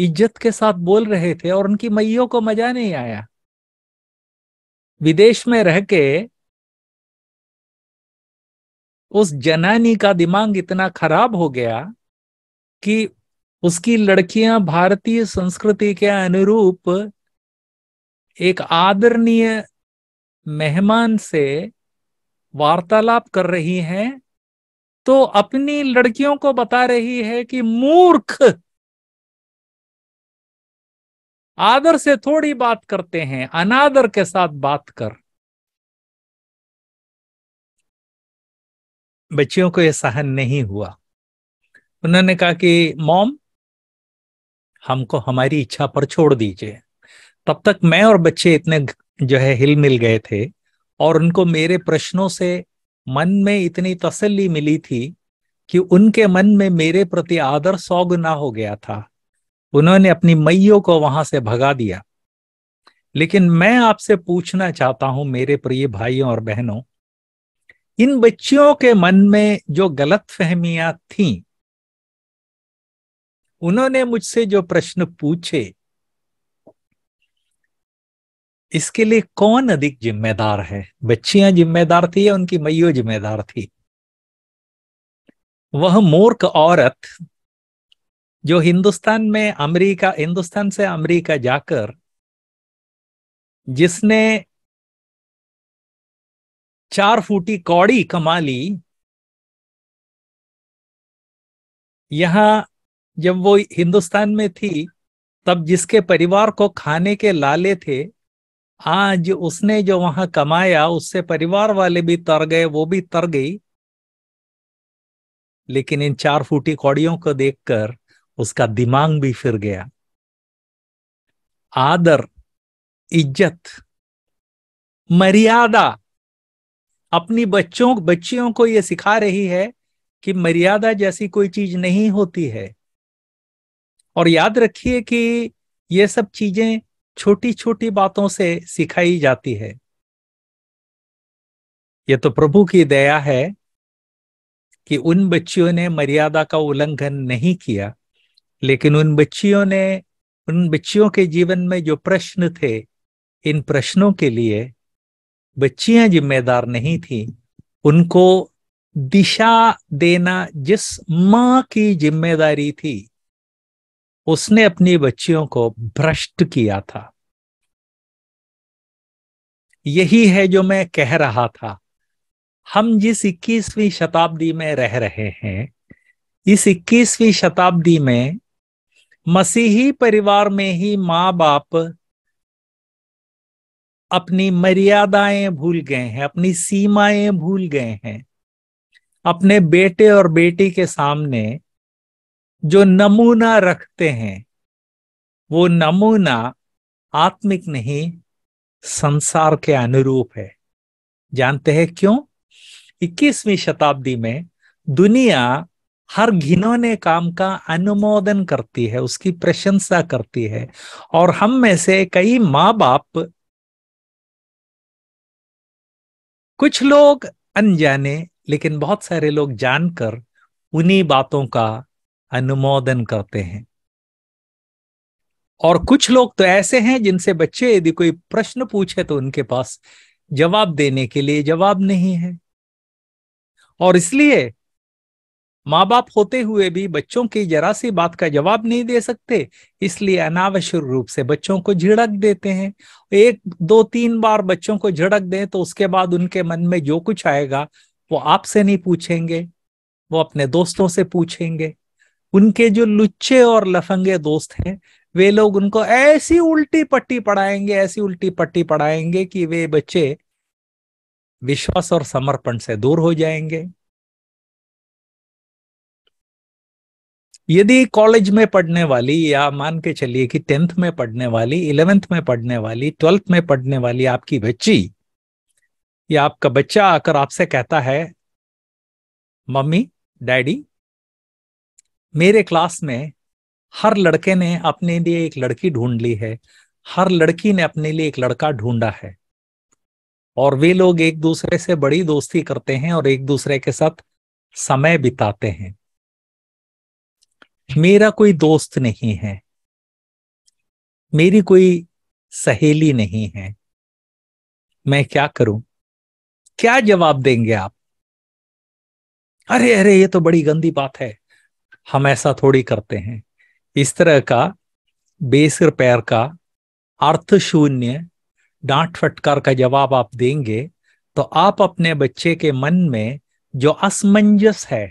A: इज्जत के साथ बोल रहे थे और उनकी मैयों को मजा नहीं आया विदेश में रह के उस जनानी का दिमाग इतना खराब हो गया कि उसकी लड़कियां भारतीय संस्कृति के अनुरूप एक आदरणीय मेहमान से वार्तालाप कर रही हैं तो अपनी लड़कियों को बता रही है कि मूर्ख आदर से थोड़ी बात करते हैं अनादर के साथ बात कर बच्चियों को यह सहन नहीं हुआ उन्होंने कहा कि मॉम हमको हमारी इच्छा पर छोड़ दीजिए तब तक मैं और बच्चे इतने जो है हिल मिल गए थे और उनको मेरे प्रश्नों से मन में इतनी तसल्ली मिली थी कि उनके मन में मेरे प्रति आदर सौग ना हो गया था उन्होंने अपनी मैयों को वहां से भगा दिया लेकिन मैं आपसे पूछना चाहता हूं मेरे प्रिय भाइयों और बहनों इन बच्चियों के मन में जो गलत फहमियां थी उन्होंने मुझसे जो प्रश्न पूछे इसके लिए कौन अधिक जिम्मेदार है बच्चियां जिम्मेदार थी या उनकी मैयो जिम्मेदार थी वह मूर्ख औरत जो हिंदुस्तान में अमेरिका हिंदुस्तान से अमेरिका जाकर जिसने चार फूटी कौड़ी कमा ली यहां जब वो हिंदुस्तान में थी तब जिसके परिवार को खाने के लाले थे आज उसने जो वहां कमाया उससे परिवार वाले भी तर गए वो भी तर गई लेकिन इन चार फूटी कौड़ियों को देखकर उसका दिमाग भी फिर गया आदर इज्जत मर्यादा अपनी बच्चों बच्चियों को यह सिखा रही है कि मर्यादा जैसी कोई चीज नहीं होती है और याद रखिए कि यह सब चीजें छोटी छोटी बातों से सिखाई जाती है यह तो प्रभु की दया है कि उन बच्चियों ने मर्यादा का उल्लंघन नहीं किया लेकिन उन बच्चियों ने उन बच्चियों के जीवन में जो प्रश्न थे इन प्रश्नों के लिए बच्चियां जिम्मेदार नहीं थी उनको दिशा देना जिस माँ की जिम्मेदारी थी उसने अपनी बच्चियों को भ्रष्ट किया था यही है जो मैं कह रहा था हम जिस 21वीं शताब्दी में रह रहे हैं इस 21वीं शताब्दी में मसीही परिवार में ही माँ बाप अपनी मर्यादाएं भूल गए हैं अपनी सीमाएं भूल गए हैं अपने बेटे और बेटी के सामने जो नमूना रखते हैं वो नमूना आत्मिक नहीं संसार के अनुरूप है जानते हैं क्यों 21वीं शताब्दी में दुनिया हर घिनौने काम का अनुमोदन करती है उसकी प्रशंसा करती है और हम में से कई माँ बाप कुछ लोग अनजाने लेकिन बहुत सारे लोग जानकर उन्हीं बातों का अनुमोदन करते हैं और कुछ लोग तो ऐसे हैं जिनसे बच्चे यदि कोई प्रश्न पूछे तो उनके पास जवाब देने के लिए जवाब नहीं है और इसलिए माँ बाप होते हुए भी बच्चों की जरा सी बात का जवाब नहीं दे सकते इसलिए अनावश्यक रूप से बच्चों को झिड़क देते हैं एक दो तीन बार बच्चों को झिड़क दें तो उसके बाद उनके मन में जो कुछ आएगा वो आपसे नहीं पूछेंगे वो अपने दोस्तों से पूछेंगे उनके जो लुच्चे और लफंगे दोस्त हैं वे लोग उनको ऐसी उल्टी पट्टी पढ़ाएंगे ऐसी उल्टी पट्टी पढ़ाएंगे कि वे बच्चे विश्वास और समर्पण से दूर हो जाएंगे यदि कॉलेज में पढ़ने वाली या मान के चलिए कि टेंथ में पढ़ने वाली इलेवेंथ में पढ़ने वाली ट्वेल्थ में पढ़ने वाली आपकी बच्ची या आपका बच्चा आकर आपसे कहता है मम्मी डैडी मेरे क्लास में हर लड़के ने अपने लिए एक लड़की ढूंढ ली है हर लड़की ने अपने लिए एक लड़का ढूंढा है और वे लोग एक दूसरे से बड़ी दोस्ती करते हैं और एक दूसरे के साथ समय बिताते हैं मेरा कोई दोस्त नहीं है मेरी कोई सहेली नहीं है मैं क्या करूं क्या जवाब देंगे आप अरे अरे ये तो बड़ी गंदी बात है हम ऐसा थोड़ी करते हैं इस तरह का बेसिर पैर का अर्थ शून्य डांट फटकार का जवाब आप देंगे तो आप अपने बच्चे के मन में जो असमंजस है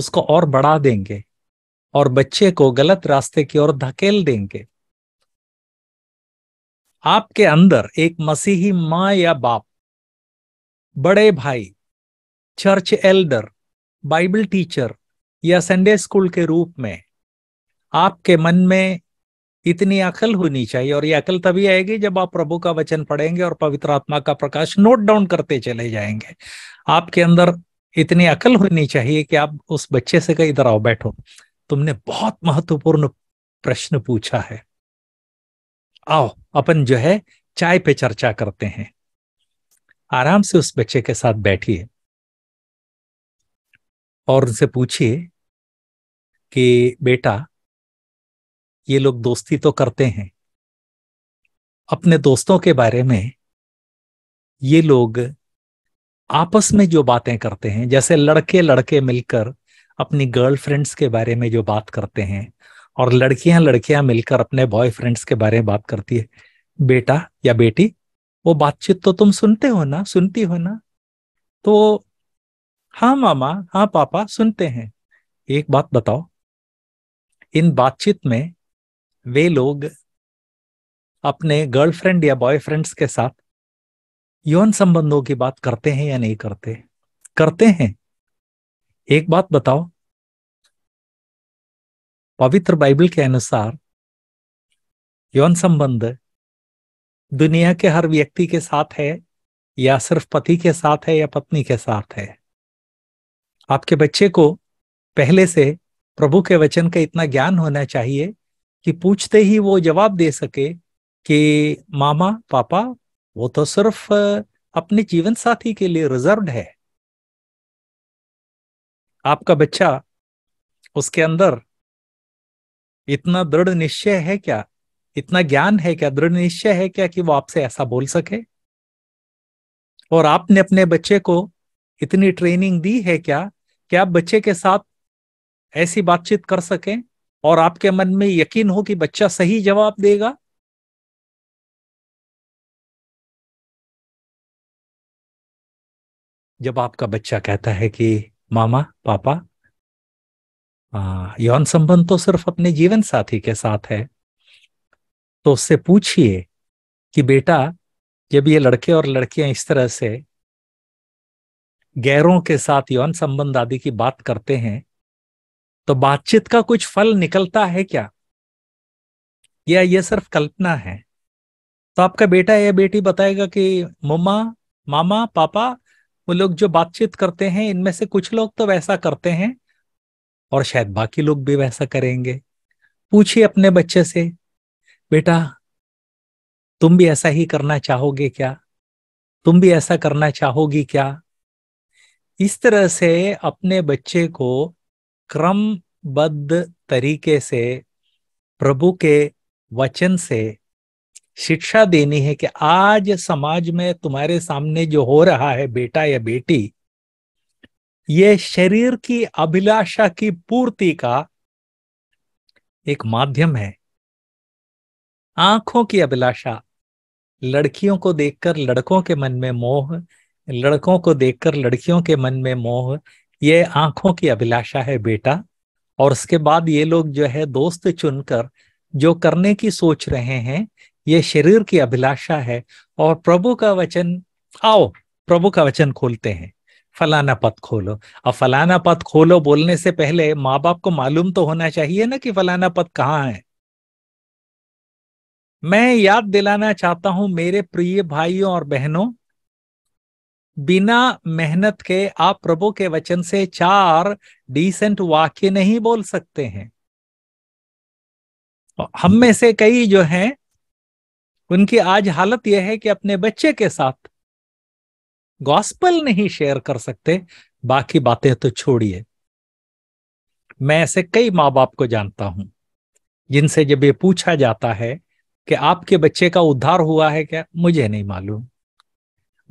A: उसको और बढ़ा देंगे और बच्चे को गलत रास्ते की ओर धकेल देंगे आपके अंदर एक मसीही माँ या बाप बड़े भाई चर्च एल्डर बाइबल टीचर या संडे स्कूल के रूप में आपके मन में इतनी अकल होनी चाहिए और ये अकल तभी आएगी जब आप प्रभु का वचन पढ़ेंगे और पवित्र आत्मा का प्रकाश नोट डाउन करते चले जाएंगे आपके अंदर इतनी अकल होनी चाहिए कि आप उस बच्चे से कहीं इधर आओ बैठो तुमने बहुत महत्वपूर्ण प्रश्न पूछा है आओ अपन जो है चाय पे चर्चा करते हैं आराम से उस बच्चे के साथ बैठिए और उनसे पूछिए कि बेटा ये लोग दोस्ती तो करते हैं अपने दोस्तों के बारे में ये लोग आपस में जो बातें करते हैं जैसे लड़के लड़के मिलकर अपनी गर्लफ्रेंड्स के बारे में जो बात करते हैं और लड़कियां लड़कियां मिलकर अपने बॉयफ्रेंड्स के बारे में बात करती है बेटा या बेटी वो बातचीत तो तुम सुनते हो ना सुनती हो ना तो हाँ मामा हाँ पापा सुनते हैं एक बात बताओ इन बातचीत में वे लोग अपने गर्लफ्रेंड या बॉयफ्रेंड्स के साथ यौन संबंधों की बात करते हैं या नहीं करते करते हैं एक बात बताओ पवित्र बाइबल के अनुसार यौन संबंध दुनिया के हर व्यक्ति के साथ है या सिर्फ पति के साथ है या पत्नी के साथ है आपके बच्चे को पहले से प्रभु के वचन का इतना ज्ञान होना चाहिए कि पूछते ही वो जवाब दे सके कि मामा पापा वो तो सिर्फ अपने जीवन साथी के लिए रिजर्व है आपका बच्चा उसके अंदर इतना दृढ़ निश्चय है क्या इतना ज्ञान है क्या दृढ़ निश्चय है क्या कि वो आपसे ऐसा बोल सके और आपने अपने बच्चे को इतनी ट्रेनिंग दी है क्या कि आप बच्चे के साथ ऐसी बातचीत कर सकें और आपके मन में यकीन हो कि बच्चा सही जवाब देगा जब आपका बच्चा कहता है कि मामा पापा यौन संबंध तो सिर्फ अपने जीवन साथी के साथ है तो उससे पूछिए कि बेटा जब ये लड़के और लड़कियां इस तरह से गैरों के साथ यौन संबंध आदि की बात करते हैं तो बातचीत का कुछ फल निकलता है क्या या ये सिर्फ कल्पना है तो आपका बेटा या बेटी बताएगा कि मम्मा मामा पापा वो लोग जो बातचीत करते हैं इनमें से कुछ लोग तो वैसा करते हैं और शायद बाकी लोग भी वैसा करेंगे पूछिए अपने बच्चे से बेटा तुम भी ऐसा ही करना चाहोगे क्या तुम भी ऐसा करना चाहोगी क्या इस तरह से अपने बच्चे को क्रमबद्ध तरीके से प्रभु के वचन से शिक्षा देनी है कि आज समाज में तुम्हारे सामने जो हो रहा है बेटा या बेटी ये शरीर की अभिलाषा की पूर्ति का एक माध्यम है आंखों की अभिलाषा लड़कियों को देखकर लड़कों के मन में मोह लड़कों को देखकर लड़कियों के मन में मोह ये आंखों की अभिलाषा है बेटा और उसके बाद ये लोग जो है दोस्त चुनकर जो करने की सोच रहे हैं ये शरीर की अभिलाषा है और प्रभु का वचन आओ प्रभु का वचन खोलते हैं फलाना पद खोलो अब फलाना पद खोलो बोलने से पहले माँ बाप को मालूम तो होना चाहिए ना कि फलाना पद कहाँ है मैं याद दिलाना चाहता हूं मेरे प्रिय भाइयों और बहनों बिना मेहनत के आप प्रभु के वचन से चार डिसेंट वाक्य नहीं बोल सकते हैं तो हम में से कई जो हैं उनकी आज हालत यह है कि अपने बच्चे के साथ गॉस्पल नहीं शेयर कर सकते बाकी बातें तो छोड़िए मैं ऐसे कई माँ बाप को जानता हूं जिनसे जब ये पूछा जाता है कि आपके बच्चे का उद्धार हुआ है क्या मुझे नहीं मालूम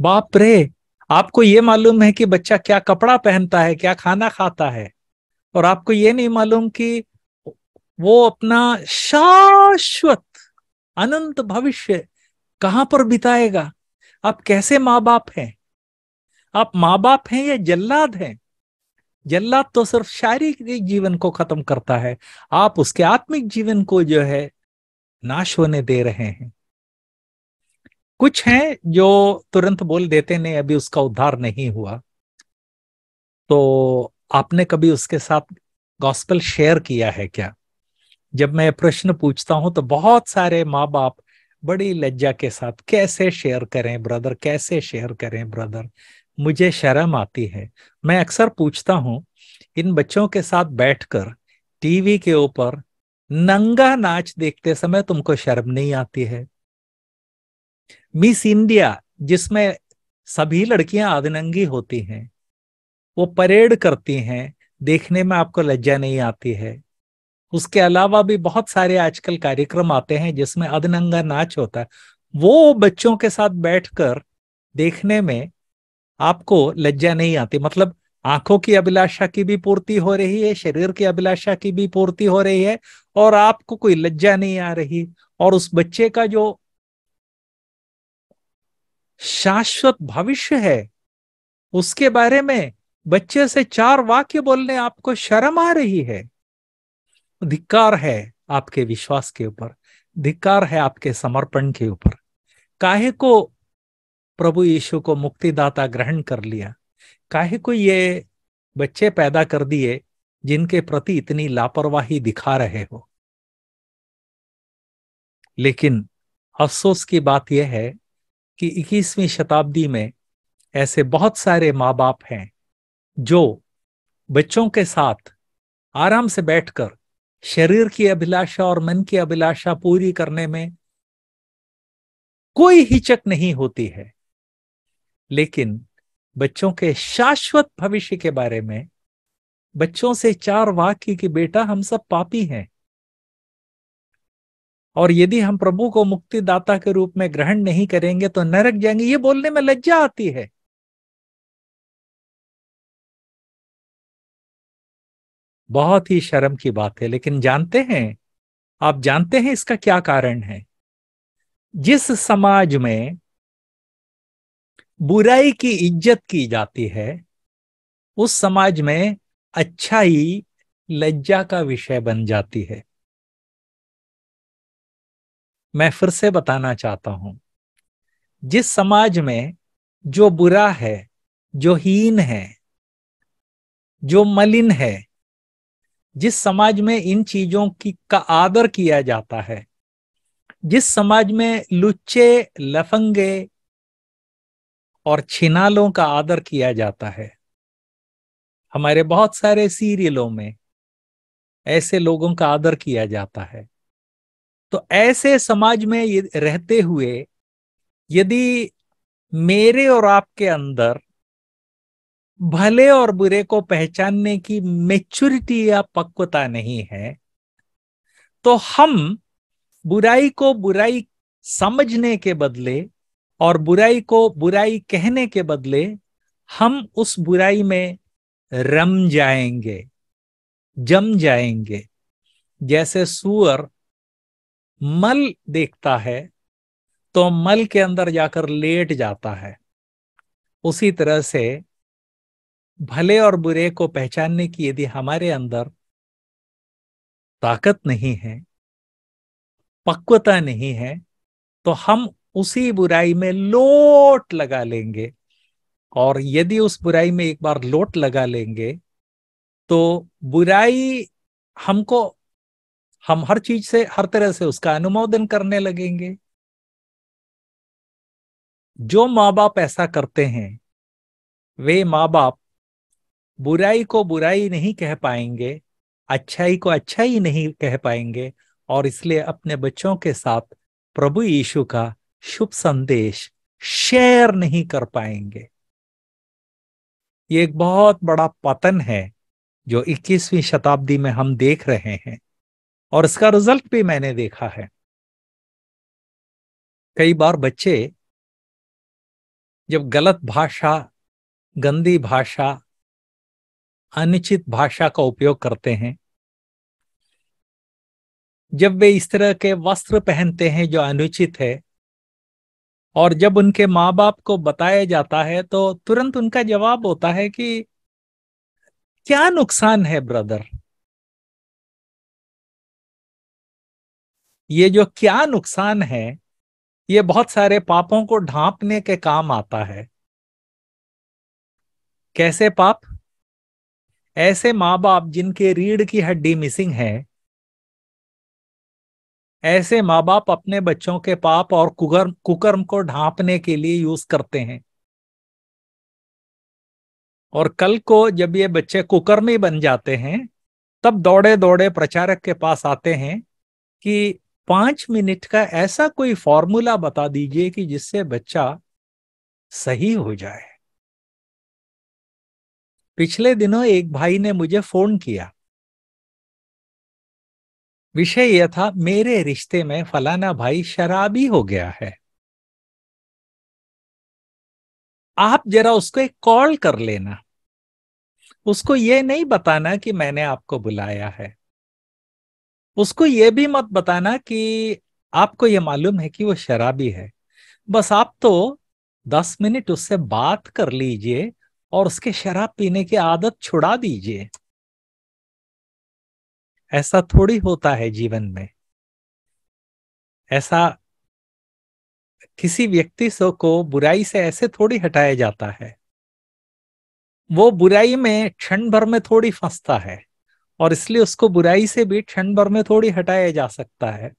A: बाप रे आपको ये मालूम है कि बच्चा क्या कपड़ा पहनता है क्या खाना खाता है और आपको ये नहीं मालूम कि वो अपना शाश्वत अनंत भविष्य कहाँ पर बिताएगा आप कैसे माँ बाप हैं आप माँ बाप हैं या जल्लाद हैं जल्लाद तो सिर्फ शारीरिक जीवन को खत्म करता है आप उसके आत्मिक जीवन को जो है नाश होने दे रहे हैं कुछ हैं जो तुरंत बोल देते नहीं अभी उसका उद्धार नहीं हुआ तो आपने कभी उसके साथ गॉस्पल शेयर किया है क्या जब मैं प्रश्न पूछता हूं तो बहुत सारे माँ बाप बड़ी लज्जा के साथ कैसे शेयर करें ब्रदर कैसे शेयर करें ब्रदर मुझे शर्म आती है मैं अक्सर पूछता हूं इन बच्चों के साथ बैठकर टीवी के ऊपर नंगा नाच देखते समय तुमको शर्म नहीं आती है मिस इंडिया जिसमें सभी लड़कियां आदनंगी होती हैं वो परेड करती हैं देखने में आपको लज्जा नहीं आती है उसके अलावा भी बहुत सारे आजकल कार्यक्रम आते हैं जिसमें अदनंगा नाच होता है वो बच्चों के साथ बैठकर देखने में आपको लज्जा नहीं आती मतलब आंखों की अभिलाषा की भी पूर्ति हो रही है शरीर की अभिलाषा की भी पूर्ति हो रही है और आपको कोई लज्जा नहीं आ रही और उस बच्चे का जो शाश्वत भविष्य है उसके बारे में बच्चे से चार वाक्य बोलने आपको शर्म आ रही है धिक्कार है आपके विश्वास के ऊपर धिक्कार है आपके समर्पण के ऊपर काहे को प्रभु यीशु को मुक्तिदाता ग्रहण कर लिया काहे को ये बच्चे पैदा कर दिए जिनके प्रति इतनी लापरवाही दिखा रहे हो लेकिन अफसोस की बात यह है कि 21वीं शताब्दी में ऐसे बहुत सारे माँ बाप हैं जो बच्चों के साथ आराम से बैठकर शरीर की अभिलाषा और मन की अभिलाषा पूरी करने में कोई हिचक नहीं होती है लेकिन बच्चों के शाश्वत भविष्य के बारे में बच्चों से चार वाक्य की बेटा हम सब पापी हैं और यदि हम प्रभु को मुक्तिदाता के रूप में ग्रहण नहीं करेंगे तो नरक जाएंगे ये बोलने में लज्जा आती है बहुत ही शर्म की बात है लेकिन जानते हैं आप जानते हैं इसका क्या कारण है जिस समाज में बुराई की इज्जत की जाती है उस समाज में अच्छाई लज्जा का विषय बन जाती है मैं फिर से बताना चाहता हूं जिस समाज में जो बुरा है जो हीन है जो मलिन है जिस समाज में इन चीजों की का आदर किया जाता है जिस समाज में लुच्चे लफंगे और छिनालों का आदर किया जाता है हमारे बहुत सारे सीरियलों में ऐसे लोगों का आदर किया जाता है तो ऐसे समाज में ये रहते हुए यदि मेरे और आपके अंदर भले और बुरे को पहचानने की मेच्योरिटी या पक्वता नहीं है तो हम बुराई को बुराई समझने के बदले और बुराई को बुराई कहने के बदले हम उस बुराई में रम जाएंगे जम जाएंगे जैसे सुअर मल देखता है तो मल के अंदर जाकर लेट जाता है उसी तरह से भले और बुरे को पहचानने की यदि हमारे अंदर ताकत नहीं है पक्वता नहीं है तो हम उसी बुराई में लोट लगा लेंगे और यदि उस बुराई में एक बार लोट लगा लेंगे तो बुराई हमको हम हर चीज से हर तरह से उसका अनुमोदन करने लगेंगे जो माँ बाप ऐसा करते हैं वे माँ बाप बुराई को बुराई नहीं कह पाएंगे अच्छाई को अच्छाई नहीं कह पाएंगे और इसलिए अपने बच्चों के साथ प्रभु यीशु का शुभ संदेश शेयर नहीं कर पाएंगे ये एक बहुत बड़ा पतन है जो 21वीं शताब्दी में हम देख रहे हैं और इसका रिजल्ट भी मैंने देखा है कई बार बच्चे जब गलत भाषा गंदी भाषा अनिश्चित भाषा का उपयोग करते हैं जब वे इस तरह के वस्त्र पहनते हैं जो अनुचित है और जब उनके माँ बाप को बताया जाता है तो तुरंत उनका जवाब होता है कि क्या नुकसान है ब्रदर ये जो क्या नुकसान है ये बहुत सारे पापों को ढांपने के काम आता है कैसे पाप ऐसे माँ बाप जिनके रीढ़ की हड्डी मिसिंग है ऐसे माँ बाप अपने बच्चों के पाप और कुकर्म कुकर्म को ढांपने के लिए यूज करते हैं और कल को जब ये बच्चे कुकर्मी बन जाते हैं तब दौड़े दौड़े प्रचारक के पास आते हैं कि पांच मिनट का ऐसा कोई फॉर्मूला बता दीजिए कि जिससे बच्चा सही हो जाए पिछले दिनों एक भाई ने मुझे फोन किया विषय यह था मेरे रिश्ते में फलाना भाई शराबी हो गया है आप जरा उसको एक कॉल कर लेना उसको यह नहीं बताना कि मैंने आपको बुलाया है उसको ये भी मत बताना कि आपको ये मालूम है कि वो शराबी है बस आप तो दस मिनट उससे बात कर लीजिए और उसके शराब पीने की आदत छुड़ा दीजिए ऐसा थोड़ी होता है जीवन में ऐसा किसी व्यक्ति को बुराई से ऐसे थोड़ी हटाया जाता है वो बुराई में क्षण भर में थोड़ी फंसता है और इसलिए उसको बुराई से भी क्षण भर में थोड़ी हटाया जा सकता है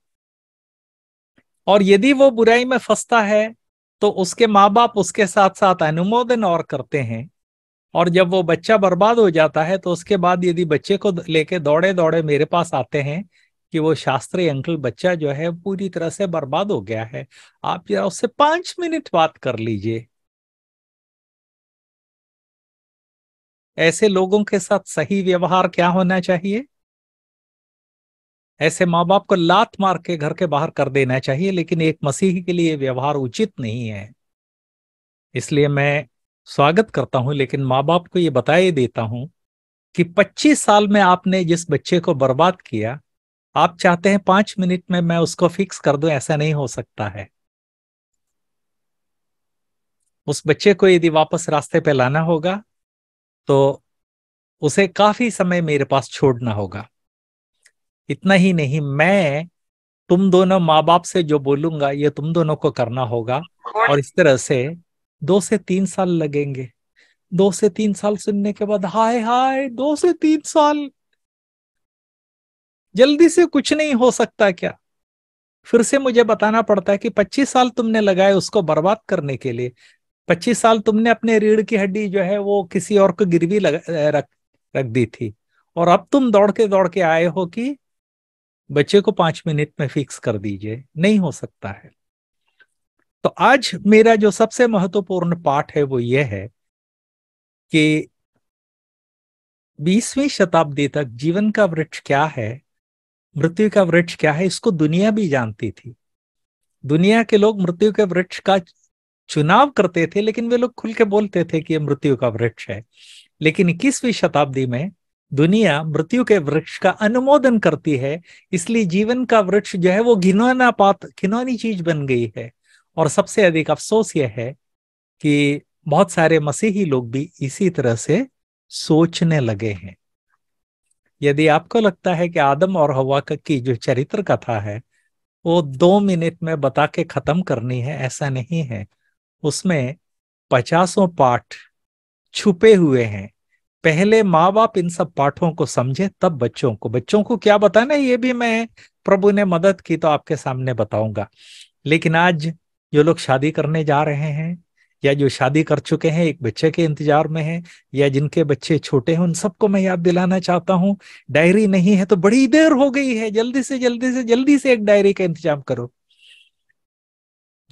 A: और यदि वो बुराई में फंसता है तो उसके माँ बाप उसके साथ साथ अनुमोदन और करते हैं और जब वो बच्चा बर्बाद हो जाता है तो उसके बाद यदि बच्चे को लेके दौड़े दौड़े मेरे पास आते हैं कि वो शास्त्री अंकल बच्चा जो है पूरी तरह से बर्बाद हो गया है आप जरा उससे पांच मिनट बात कर लीजिए ऐसे लोगों के साथ सही व्यवहार क्या होना चाहिए ऐसे माँ बाप को लात मार के घर के बाहर कर देना चाहिए लेकिन एक मसीही के लिए व्यवहार उचित नहीं है इसलिए मैं स्वागत करता हूं लेकिन माँ बाप को ये बताए देता हूं कि 25 साल में आपने जिस बच्चे को बर्बाद किया आप चाहते हैं पांच मिनट में मैं उसको फिक्स कर दूं ऐसा नहीं हो सकता है उस बच्चे को यदि वापस रास्ते पे लाना होगा तो उसे काफी समय मेरे पास छोड़ना होगा इतना ही नहीं मैं तुम दोनों माँ बाप से जो बोलूंगा ये तुम दोनों को करना होगा और इस तरह से दो से तीन साल लगेंगे दो से तीन साल सुनने के बाद हाय हाय दो से तीन साल जल्दी से कुछ नहीं हो सकता क्या फिर से मुझे बताना पड़ता है कि 25 साल तुमने लगाए उसको बर्बाद करने के लिए पच्चीस साल तुमने अपने रीढ़ की हड्डी जो है वो किसी और को गिरवी रख रख दी थी और अब तुम दौड़ के दौड़ के आए हो कि बच्चे को पांच मिनट में फिक्स कर दीजिए नहीं हो सकता है तो आज मेरा जो सबसे महत्वपूर्ण पाठ है वो ये है कि बीसवीं शताब्दी तक जीवन का वृक्ष क्या है मृत्यु का वृक्ष क्या है इसको दुनिया भी जानती थी दुनिया के लोग मृत्यु के वृक्ष का चुनाव करते थे लेकिन वे लोग खुल के बोलते थे कि यह मृत्यु का वृक्ष है लेकिन इक्कीसवीं शताब्दी में दुनिया मृत्यु के वृक्ष का अनुमोदन करती है इसलिए जीवन का वृक्ष जो है वो घिनौना पात घिनौनी चीज बन गई है और सबसे अधिक अफसोस यह है कि बहुत सारे मसीही लोग भी इसी तरह से सोचने लगे हैं यदि आपको लगता है कि आदम और हवा की जो चरित्र कथा है वो दो मिनट में बता के खत्म करनी है ऐसा नहीं है उसमें पचासों पाठ छुपे हुए हैं पहले माँ बाप इन सब पाठों को समझे तब बच्चों को बच्चों को क्या बताना ये भी मैं प्रभु ने मदद की तो आपके सामने बताऊंगा लेकिन आज जो लोग शादी करने जा रहे हैं या जो शादी कर चुके हैं एक बच्चे के इंतजार में हैं या जिनके बच्चे छोटे हैं उन सबको मैं याद दिलाना चाहता हूँ डायरी नहीं है तो बड़ी देर हो गई है जल्दी से जल्दी से जल्दी से एक डायरी का इंतजाम करो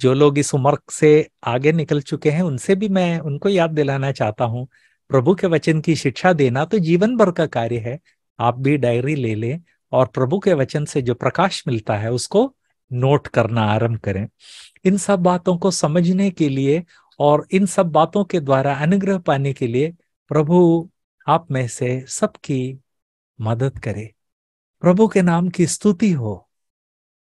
A: जो लोग इस उम्र से आगे निकल चुके हैं उनसे भी मैं उनको याद दिलाना चाहता हूँ प्रभु के वचन की शिक्षा देना तो जीवन भर का कार्य है आप भी डायरी ले लें और प्रभु के वचन से जो प्रकाश मिलता है उसको नोट करना आरंभ करें इन सब बातों को समझने के लिए और इन सब बातों के द्वारा अनुग्रह पाने के लिए प्रभु आप में से सबकी मदद करे प्रभु के नाम की स्तुति हो